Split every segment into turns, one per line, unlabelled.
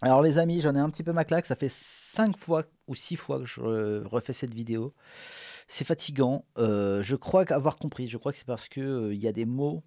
Alors les amis, j'en ai un petit peu ma claque, ça fait 5 fois ou 6 fois que je refais cette vidéo. C'est fatigant, euh, je crois avoir compris, je crois que c'est parce qu'il euh, y a des mots,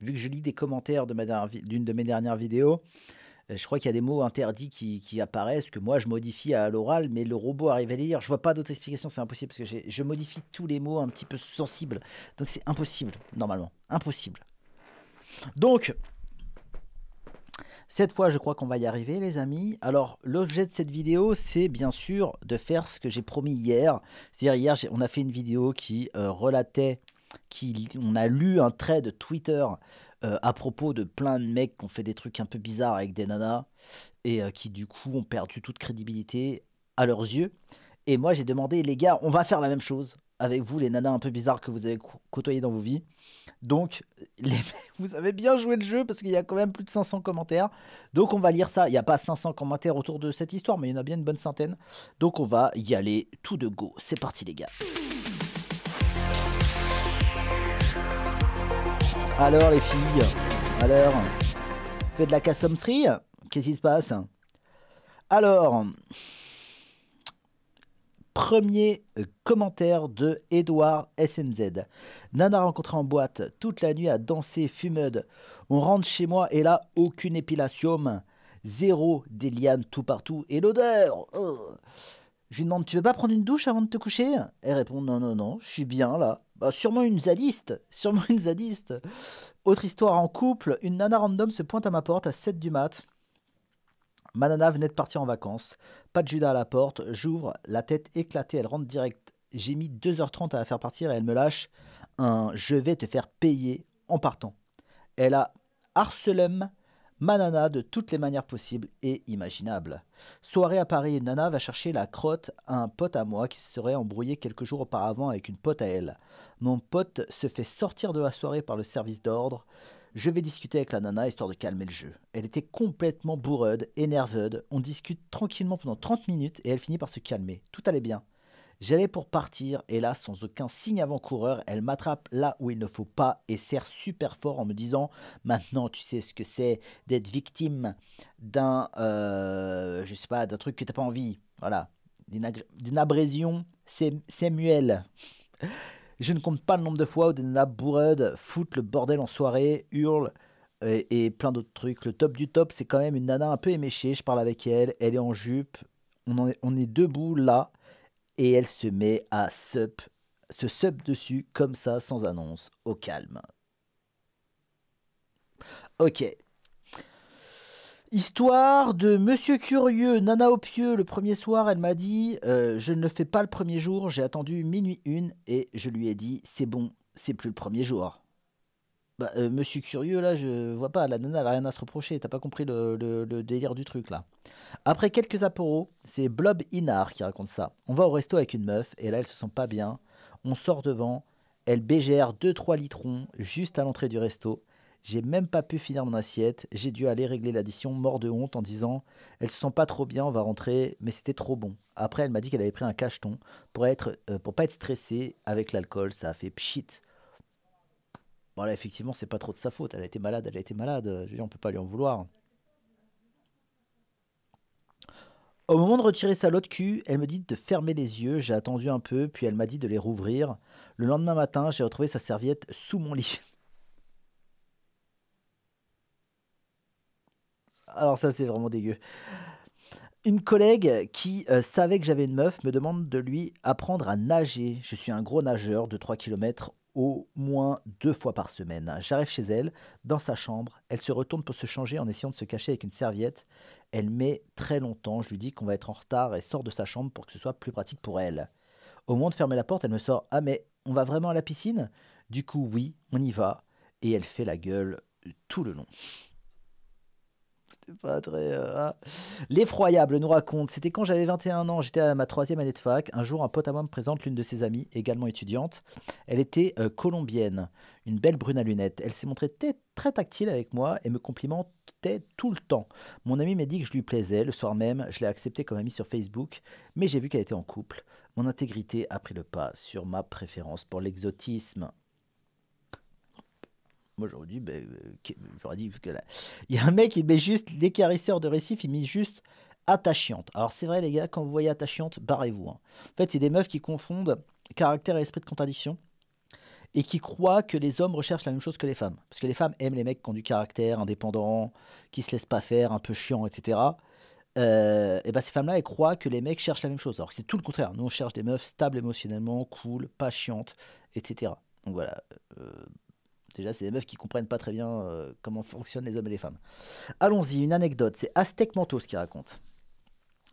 vu que je lis des commentaires d'une de, mes dernières vidéos, euh, je crois qu'il y a des mots interdits qui, qui, apparaissent, que moi je modifie à l'oral, mais le robot arrive à les lire. Je vois pas d'autres explications, c'est impossible, parce que je modifie tous les mots un petit peu sensibles. Donc c'est impossible, normalement. Impossible. Donc, cette fois, je crois qu'on va y arriver, les amis. Alors, l'objet de cette vidéo, c'est bien sûr de faire ce que j'ai promis hier. C'est-à-dire, hier, on a fait une vidéo qui euh, relatait, qui, on a lu un trait de Twitter euh, à propos de plein de mecs qui ont fait des trucs un peu bizarres avec des nanas et euh, qui, du coup, ont perdu toute crédibilité à leurs yeux. Et moi, j'ai demandé, les gars, on va faire la même chose avec vous, les nanas un peu bizarres que vous avez côtoyées dans vos vies. Donc, vous avez bien joué le jeu parce qu'il y a quand même plus de 500 commentaires. Donc, on va lire ça. Il n'y a pas 500 commentaires autour de cette histoire, mais il y en a bien une bonne centaine. Donc, on va y aller tout de go. C'est parti, les gars. Alors, les filles, alors, Fait de la cassommerie Qu'est-ce qui se passe Alors, Premier euh, commentaire de Edouard SNZ. Nana rencontrée en boîte, toute la nuit à danser, fumeuse. On rentre chez moi et là, aucune épilation. Zéro, des lianes tout partout et l'odeur. Oh. Je lui demande Tu veux pas prendre une douche avant de te coucher Elle répond Non, non, non, je suis bien là. Bah, sûrement une zadiste, sûrement une zadiste. Autre histoire en couple, une nana random se pointe à ma porte à 7 du mat. Manana venait de partir en vacances. Pas de Judas à la porte. J'ouvre, la tête éclatée, elle rentre direct. J'ai mis 2h30 à la faire partir et elle me lâche un je vais te faire payer en partant. Elle a harcelé Manana de toutes les manières possibles et imaginables. Soirée à Paris, Nana va chercher la crotte à un pote à moi qui se serait embrouillé quelques jours auparavant avec une pote à elle. Mon pote se fait sortir de la soirée par le service d'ordre. Je vais discuter avec la nana histoire de calmer le jeu. Elle était complètement bourreude, nerveuse. On discute tranquillement pendant 30 minutes et elle finit par se calmer. Tout allait bien. J'allais pour partir et là, sans aucun signe avant-coureur, elle m'attrape là où il ne faut pas et serre super fort en me disant Maintenant, tu sais ce que c'est d'être victime d'un. Euh, je sais pas, d'un truc que t'as pas envie. Voilà. D'une abrésion muel. » Je ne compte pas le nombre de fois où des nanas bourreudes foutent le bordel en soirée, hurlent euh, et, plein d'autres trucs. Le top du top, c'est quand même une nana un peu éméchée. Je parle avec elle, elle est en jupe, on, est, debout là et elle se met à sup, se sup dessus comme ça, sans annonce, au calme. Ok, Histoire de Monsieur Curieux, Nana au pieux. Le premier soir, elle m'a dit euh, Je ne le fais pas le premier jour, j'ai attendu minuit une et je lui ai dit C'est bon, c'est plus le premier jour. Bah, euh, Monsieur Curieux, là, je vois pas. La nana, elle a rien à se reprocher. T'as pas compris le, délire du truc, là. Après quelques aporos, c'est Blob Inard qui raconte ça. On va au resto avec une meuf et là, elle se sent pas bien. On sort devant. Elle bégère 2-3 litrons juste à l'entrée du resto. J'ai même pas pu finir mon assiette. J'ai dû aller régler l'addition, mort de honte, en disant Elle se sent pas trop bien, on va rentrer, mais c'était trop bon. Après, elle m'a dit qu'elle avait pris un cacheton pour, être, euh, pour pas être stressée avec l'alcool. Ça a fait pchit. Bon, là, effectivement, c'est pas trop de sa faute. Elle a été malade, elle a été malade. Je veux on peut pas lui en vouloir. Au moment de retirer sa lotte cul, elle me dit de fermer les yeux. J'ai attendu un peu, puis elle m'a dit de les rouvrir. Le lendemain matin, j'ai retrouvé sa serviette sous mon lit. Alors ça, c'est vraiment dégueu. Une collègue qui euh, savait que j'avais une meuf me demande de lui apprendre à nager. Je suis un gros nageur de 3 km au moins deux fois par semaine. J'arrive chez elle, dans sa chambre, elle se retourne pour se changer en essayant de se cacher avec une serviette. Elle met très longtemps, je lui dis qu'on va être en retard et sort de sa chambre pour que ce soit plus pratique pour elle. Au moment de fermer la porte, elle me sort Ah mais on va vraiment à la piscine Du coup oui, on y va. Et elle fait la gueule tout le long. Euh, ah. L'effroyable nous raconte C'était quand j'avais 21 ans, j'étais à ma troisième année de fac. Un jour, un pote à moi me présente l'une de ses amies, également étudiante. Elle était euh, colombienne, une belle brune à lunettes. Elle s'est montrée très tactile avec moi et me complimentait tout le temps. Mon ami m'a dit que je lui plaisais. Le soir même, je l'ai acceptée comme amie sur Facebook, mais j'ai vu qu'elle était en couple. Mon intégrité a pris le pas sur ma préférence pour l'exotisme. Moi, j'aurais dit, ben, euh, dit que Il y a un mec, il met juste l'écarisseur de récif, il met juste attachante. Alors, c'est vrai, les gars, quand vous voyez attachante, barrez-vous. Hein. En fait, c'est des meufs qui confondent caractère et esprit de contradiction et qui croient que les hommes recherchent la même chose que les femmes. Parce que les femmes aiment les mecs qui ont du caractère, indépendants, qui se laissent pas faire, un peu chiants, etc. Euh, et ben ces femmes-là, elles croient que les mecs cherchent la même chose. Alors que c'est tout le contraire. Nous, on cherche des meufs stables émotionnellement, cool, pas chiantes, etc. Donc voilà. Euh, Déjà, c'est des meufs qui comprennent pas très bien euh, comment fonctionnent les hommes et les femmes. Allons-y, une anecdote. C'est Aztec Mentos qui raconte.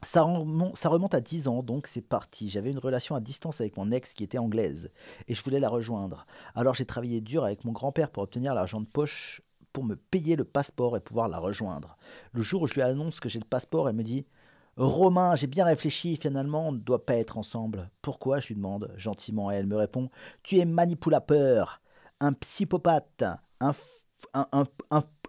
Ça remonte, à 10 ans, donc c'est parti. J'avais une relation à distance avec mon ex qui était anglaise et je voulais la rejoindre. Alors j'ai travaillé dur avec mon grand-père pour obtenir l'argent de poche pour me payer le passeport et pouvoir la rejoindre. Le jour où je lui annonce que j'ai le passeport, elle me dit Romain, j'ai bien réfléchi, finalement on ne doit pas être ensemble. Pourquoi je lui demande gentiment et elle me répond Tu es manipulateur un psychopathe, un, un,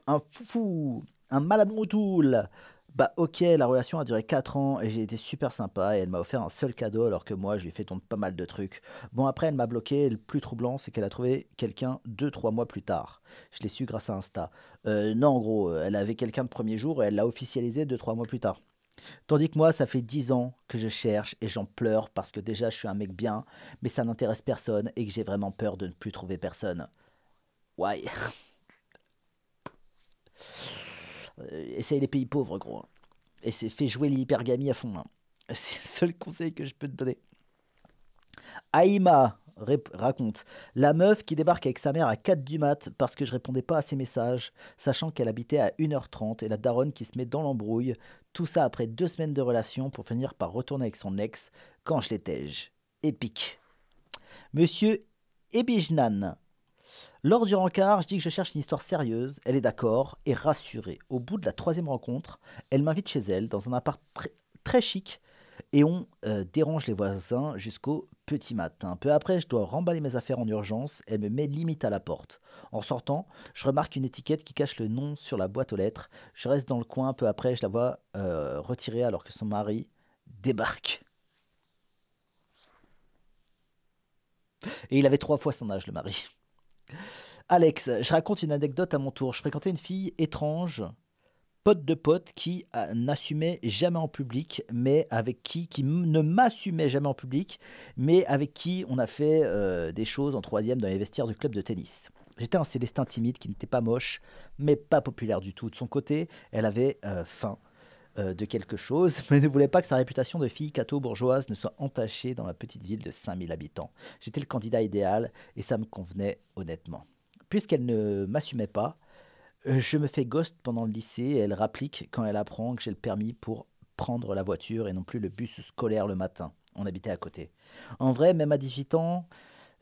un, fou, un malade moutoule. Bah ok, la relation a duré 4 ans et j'ai été super sympa et elle m'a offert un seul cadeau alors que moi je lui ai fait tomber pas mal de trucs. Bon après elle m'a bloqué le plus troublant c'est qu'elle a trouvé quelqu'un 2-3 mois plus tard. Je l'ai su grâce à Insta. Euh, non en gros, elle avait quelqu'un de premier jour et elle l'a officialisé 2-3 mois plus tard. Tandis que moi, ça fait 10 ans que je cherche et j'en pleure parce que déjà je suis un mec bien, mais ça n'intéresse personne et que j'ai vraiment peur de ne plus trouver personne. Why euh, Essaye les pays pauvres, gros. Et c'est fait jouer l'hypergamie à fond. Hein. C'est le seul conseil que je peux te donner. Aïma, raconte. La meuf qui débarque avec sa mère à 4 du mat parce que je répondais pas à ses messages, sachant qu'elle habitait à 1h30 et la daronne qui se met dans l'embrouille. Tout ça après deux semaines de relation pour finir par retourner avec son ex quand je l'étais. Épique. Monsieur Ebijnan. Lors du rencard, je dis que je cherche une histoire sérieuse, elle est d'accord et rassurée. Au bout de la troisième rencontre, elle m'invite chez elle dans un appart très chic et on euh, dérange les voisins jusqu'au petit matin. Peu après, je dois remballer mes affaires en urgence, elle me met limite à la porte. En sortant, je remarque une étiquette qui cache le nom sur la boîte aux lettres. Je reste dans le coin, peu après, je la vois euh, retirée alors que son mari débarque. Et il avait trois fois son âge, le mari. Alex, je raconte une anecdote à mon tour. Je fréquentais une fille étrange pote de pote qui euh, n'assumait jamais en public, mais avec qui, qui ne m'assumait jamais en public, mais avec qui on a fait euh, des choses en troisième dans les vestiaires du club de tennis. J'étais un Célestin timide qui n'était pas moche, mais pas populaire du tout. De son côté, elle avait euh, faim de quelque chose, mais ne voulait pas que sa réputation de fille catho-bourgeoise ne soit entachée dans la petite ville de 5000 habitants. J'étais le candidat idéal et ça me convenait honnêtement. Puisqu'elle ne m'assumait pas, euh, je me fais ghost pendant le lycée, et elle rapplique quand elle apprend que j'ai le permis pour prendre la voiture et non plus le bus scolaire le matin. On habitait à côté. En vrai, même à 18 ans,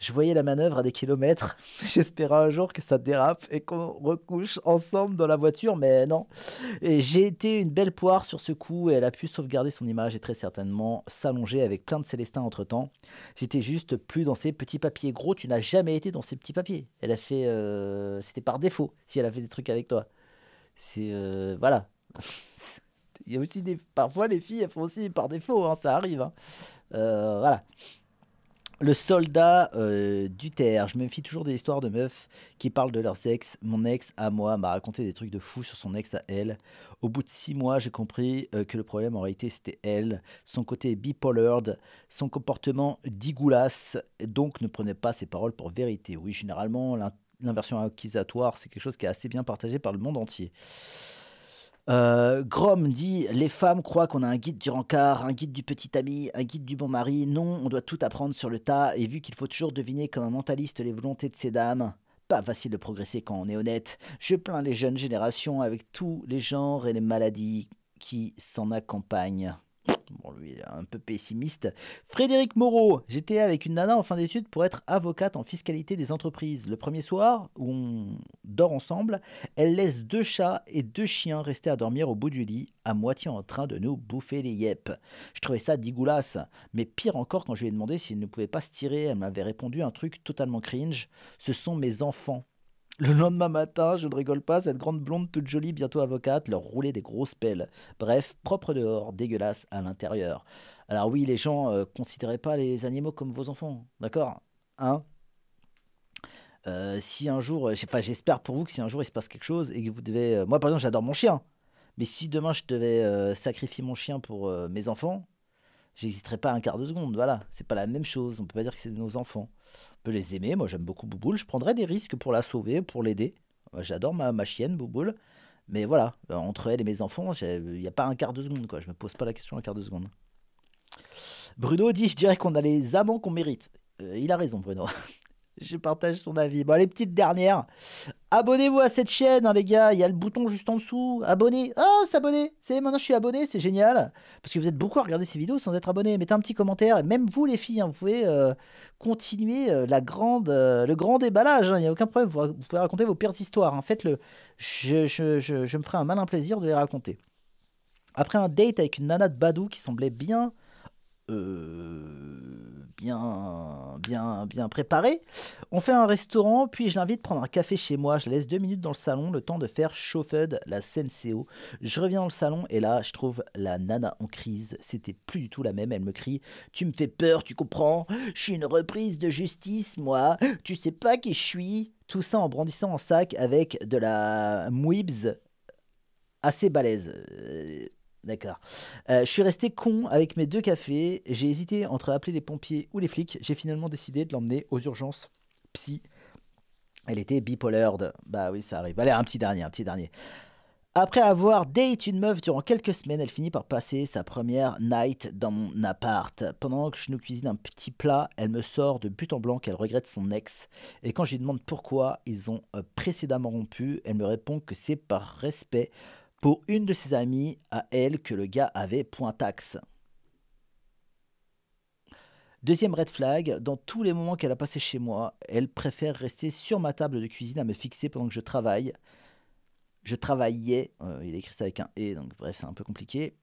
je voyais la manœuvre à des kilomètres. J'espérais un jour que ça dérape et qu'on recouche ensemble dans la voiture, mais non. j'ai été une belle poire sur ce coup et elle a pu sauvegarder son image et très certainement s'allonger avec plein de Célestins entre temps. J'étais juste plus dans ces petits papiers. Gros, tu n'as jamais été dans ces petits papiers. Elle a fait. Euh, c'était par défaut si elle a fait des trucs avec toi. C'est. Euh, voilà. Il y a aussi des. Parfois, les filles, elles font aussi par défaut, hein, ça arrive. Hein. Euh, voilà le soldat euh, du terre. Je me fie toujours des histoires de meufs qui parlent de leur sexe. Mon ex à moi m'a raconté des trucs de fou sur son ex à elle. Au bout de six mois, j'ai compris euh, que le problème en réalité c'était elle. Son côté bipolaire, son comportement digoulasse. Donc ne prenez pas ses paroles pour vérité. Oui, généralement, l'inversion accusatoire, c'est quelque chose qui est assez bien partagé par le monde entier. Euh, Grom dit Les femmes croient qu'on a un guide du rencard, un guide du petit ami, un guide du bon mari. Non, on doit tout apprendre sur le tas. Et vu qu'il faut toujours deviner comme un mentaliste les volontés de ces dames, pas facile de progresser quand on est honnête. Je plains les jeunes générations avec tous les genres et les maladies qui s'en accompagnent. Bon, lui, un peu pessimiste. Frédéric Moreau, j'étais avec une nana en fin d'études pour être avocate en fiscalité des entreprises. Le premier soir, où on dort ensemble, elle laisse deux chats et deux chiens rester à dormir au bout du lit, à moitié en train de nous bouffer les yeux. Je trouvais ça digoulasse Mais pire encore, quand je lui ai demandé s'il ne pouvait pas se tirer, elle m'avait répondu un truc totalement cringe. Ce sont mes enfants. Le lendemain matin, je ne rigole pas, cette grande blonde toute jolie, bientôt avocate, leur roulait des grosses pelles. Bref, propre dehors, dégueulasse à l'intérieur. Alors oui, les gens, euh, considérez pas les animaux comme vos enfants, d'accord Hein euh, si un jour, euh, enfin j'espère pour vous que si un jour il se passe quelque chose et que vous devez, moi par exemple j'adore mon chien, mais si demain je devais sacrifier mon chien pour mes enfants, j'hésiterais pas un quart de seconde. Voilà, c'est pas la même chose. On peut pas dire que c'est nos enfants peux les aimer. Moi, j'aime beaucoup Bouboule. Je prendrais des risques pour la sauver, pour l'aider. J'adore ma, chienne, Bouboule. Mais voilà, euh, entre elle et mes enfants, il n'y a pas un quart de seconde. Quoi. Je me pose pas la question un quart de seconde. Bruno dit Je dirais qu'on a les amants qu'on mérite. Euh, il a raison, Bruno. je partage ton avis. Bon, les petites dernières. Abonnez-vous à cette chaîne, hein, les gars. Il y a le bouton juste en dessous. Abonnez. Oh, ah, s'abonner. C'est maintenant je suis abonné, c'est génial. Parce que vous êtes beaucoup à regarder ces vidéos sans être abonné. Mettez un petit commentaire. Et même vous, les filles, hein, vous pouvez euh, continuer euh, la grande, euh, le grand déballage. Hein. Il n'y a aucun problème. Vous, pouvez raconter vos pires histoires. Faites-le. Je, je, me ferai un malin plaisir de les raconter. Après un date avec une nana de Badou qui semblait bien euh, bien, bien, bien préparé. On fait un restaurant, puis je l'invite prendre un café chez moi. Je laisse deux minutes dans le salon, le temps de faire chauffer la Senseo. Je reviens dans le salon et là, je trouve la nana en crise. C'était plus du tout la même. Elle me crie Tu me fais peur, tu comprends Je suis une reprise de justice, moi. Tu sais pas qui je suis Tout ça en brandissant un sac avec de la mouibs assez balèze. Euh, D'accord. Euh, je suis resté con avec mes deux cafés. J'ai hésité entre appeler les pompiers ou les flics. J'ai finalement décidé de l'emmener aux urgences psy. Elle était bipolaire. Bah oui, ça arrive. Allez, un petit dernier, un petit dernier. Après avoir date une meuf durant quelques semaines, elle finit par passer sa première night dans mon appart. Pendant que je nous cuisine un petit plat, elle me sort de but en blanc qu'elle regrette son ex. Et quand je lui demande pourquoi ils ont euh, précédemment rompu, elle me répond que c'est par respect pour une de ses amies à elle que le gars avait point taxe. Deuxième red flag, dans tous les moments qu'elle a passé chez moi, elle préfère rester sur ma table de cuisine à me fixer pendant que je travaille. Je travaillais, euh, il écrit ça avec un E, donc bref, c'est un peu compliqué.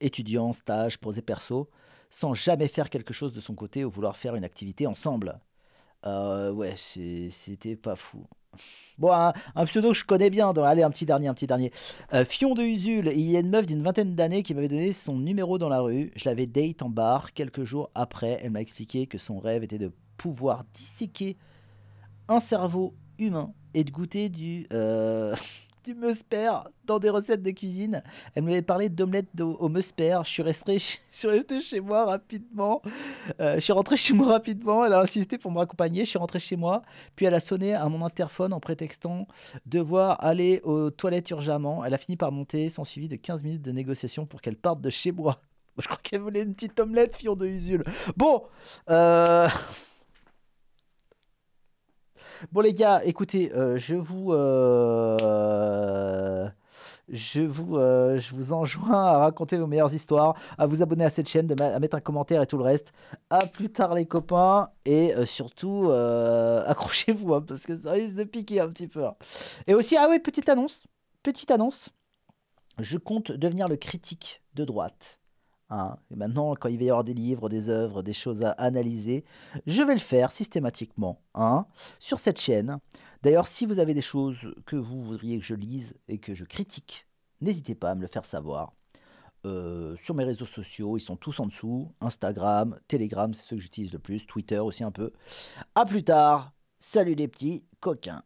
Étudiant, stage, projet perso, sans jamais faire quelque chose de son côté ou vouloir faire une activité ensemble. Euh, ouais, c'était pas fou. Bon, un, pseudo que je connais bien. Dans, allez, un petit dernier, un petit dernier. Euh, Fion de Usul, il y a une meuf d'une vingtaine d'années qui m'avait donné son numéro dans la rue. Je l'avais date en bar. Quelques jours après, elle m'a expliqué que son rêve était de pouvoir disséquer un cerveau humain et de goûter du... Euh, du musper dans des recettes de cuisine. Elle m'avait parlé d'omelette au musper. Je suis resté, chez moi rapidement. Euh, je suis rentré chez moi rapidement. Elle a insisté pour me Je suis rentré chez moi. Puis elle a sonné à mon interphone en prétextant devoir aller aux toilettes urgemment. Elle a fini par monter, sans suivi de 15 minutes de négociation pour qu'elle parte de chez moi. Je crois qu'elle voulait une petite omelette, fion de usule. Bon, euh, Bon, les gars, écoutez, euh, je vous. Euh, je vous, euh, je vous enjoins à raconter vos meilleures histoires, à vous abonner à cette chaîne, de à mettre un commentaire et tout le reste. À plus tard les copains et surtout accrochez-vous hein, parce que ça risque de piquer un petit peu. Hein. Et aussi, ah oui, petite annonce, petite annonce, je compte devenir le critique de droite. Hein. Et maintenant, quand il va y avoir des livres, des œuvres, des choses à analyser, je vais le faire systématiquement hein, sur cette chaîne. D'ailleurs, si vous avez des choses que vous voudriez que je lise et que je critique, n'hésitez pas à me le faire savoir. Euh, sur mes réseaux sociaux, ils sont tous en dessous. Instagram, Telegram, c'est ceux que j'utilise le plus. Twitter aussi un peu. A plus tard. Salut les petits coquins.